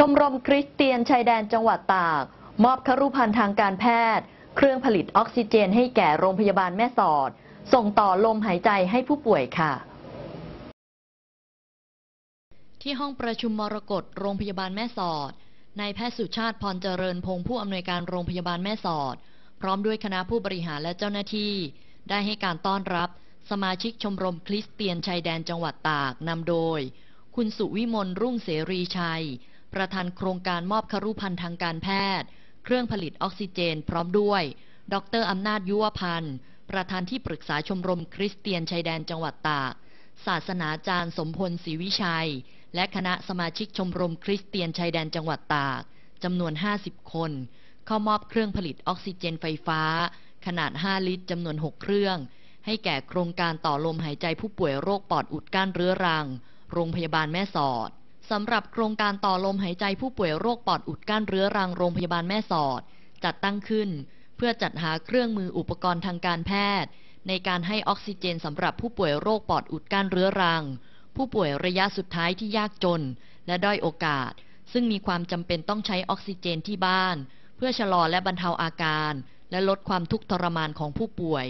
ชมรมคริสเตียนชายแดนจังหวัดตาก มอบครุภัณฑ์ทางการแพทย์ เครื่องผลิตออกซิเจนให้แก่โรงพยาบาลแม่สอด ส่งต่อลมหายใจให้ผู้ป่วยค่ะ ที่ห้องประชุมมรกตโรงพยาบาลแม่สอดนายแพทย์สุชาติพรเจริญพงผู้อำนวยการโรงพยาบาลแม่สอด พร้อมด้วยคณะผู้บริหารและเจ้าหน้าที่ ได้ให้การต้อนรับ สมาชิกชมรมคริสเตียนชายแดนจังหวัดตากนำโดย คุณสุวิมลรุ่งเสรีชัยประธานโครงการมอบครุพันธ์ทางการแพทย์ เครื่องผลิตออกซิเจน พร้อมด้วย ดรอำนาจยุวพันธ์ประธานที่ปรึกษาชมรมคริสเตียนชายแดนจังหวัดตากศาสนาจารย์สมพลศรีวิชัย และคณะสมาชิกชมรมคริสเตียนชายแดนจังหวัดตากจำนวน 50 คน เข้ามอบเครื่องผลิตออกซิเจนไฟฟ้า ขนาด 5 ลิตรจำนวน6 เครื่อง ให้แก่โครงการต่อลมหายใจผู้ป่วยโรคปอดอุดกั้นเรื้อรัง โรงพยาบาลแม่สอดสำหรับโครงการต่อลมหายใจผู้ป่วยโรคปอดอุดกั้นเรื้อรังโรงพยาบาลแม่สอด จัดตั้งขึ้น เพื่อจัดหาเครื่องมืออุปกรณ์ทางการแพทย์ ในการให้ออกซิเจนสำหรับผู้ป่วยโรคปอดอุดกั้นเรื้อรัง ผู้ป่วยระยะสุดท้ายที่ยากจน และด้อยโอกาส ซึ่งมีความจำเป็นต้องใช้ออกซิเจนที่บ้าน เพื่อชะลอและบรรเทาอาการ และลดความทุกข์ทรมานของผู้ป่วย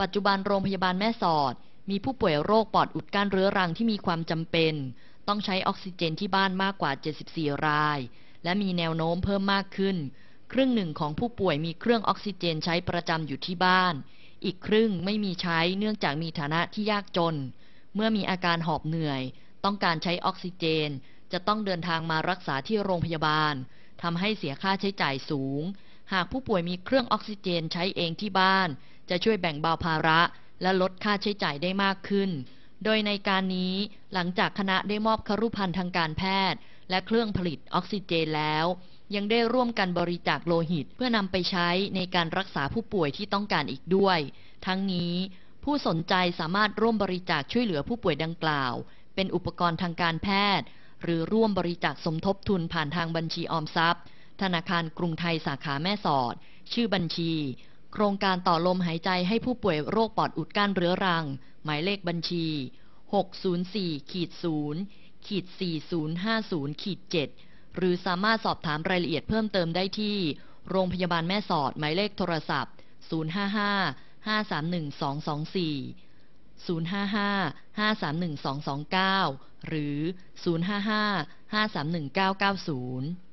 ปัจจุบันโรงพยาบาลแม่สอด มีผู้ป่วยโรคปอดอุดกั้นเรื้อรังที่มีความจำเป็นต้องใช้ออกซิเจนที่บ้านมากกว่า 74 ราย และมีแนวโน้มเพิ่มมากขึ้นครึ่งหนึ่งของผู้ป่วยมีเครื่องออกซิเจนใช้ประจำอยู่ที่บ้าน อีกครึ่งไม่มีใช้เนื่องจากมีฐานะที่ยากจน เมื่อมีอาการหอบเหนื่อย ต้องการใช้ออกซิเจนจะต้องเดินทางมารักษาที่โรงพยาบาลทำให้เสียค่าใช้จ่ายสูง หากผู้ป่วยมีเครื่องออกซิเจนใช้เองที่บ้าน จะช่วยแบ่งเบาภาระและลดค่าใช้จ่ายได้มากขึ้นโดยในการนี้หลังจากคณะได้มอบครุภัณฑ์ทางการแพทย์ และเครื่องผลิตออกซิเจนแล้ว ยังได้ร่วมกันบริจาคโลหิต เพื่อนำไปใช้ในการรักษาผู้ป่วยที่ต้องการอีกด้วย ทั้งนี้ ผู้สนใจสามารถร่วมบริจาคช่วยเหลือผู้ป่วยดังกล่าว เป็นอุปกรณ์ทางการแพทย์ หรือร่วมบริจาคสมทบทุนผ่านทางบัญชีออมทรัพย์ ธนาคารกรุงไทยสาขาแม่สอด ชื่อบัญชี โครงการต่อลมหายใจให้ผู้ป่วยโรคปอดอุดกั้นเรื้อรังหมายเลขบัญชี 604ขีด0ขีด4050ขีด7หรือสามารถสอบถามรายละเอียดเพิ่มเติมได้ที่ โรงพยาบาลแม่สอดหมายเลขโทรศัพท์ 055 531 224 055-531-229 หรือ 055-531-990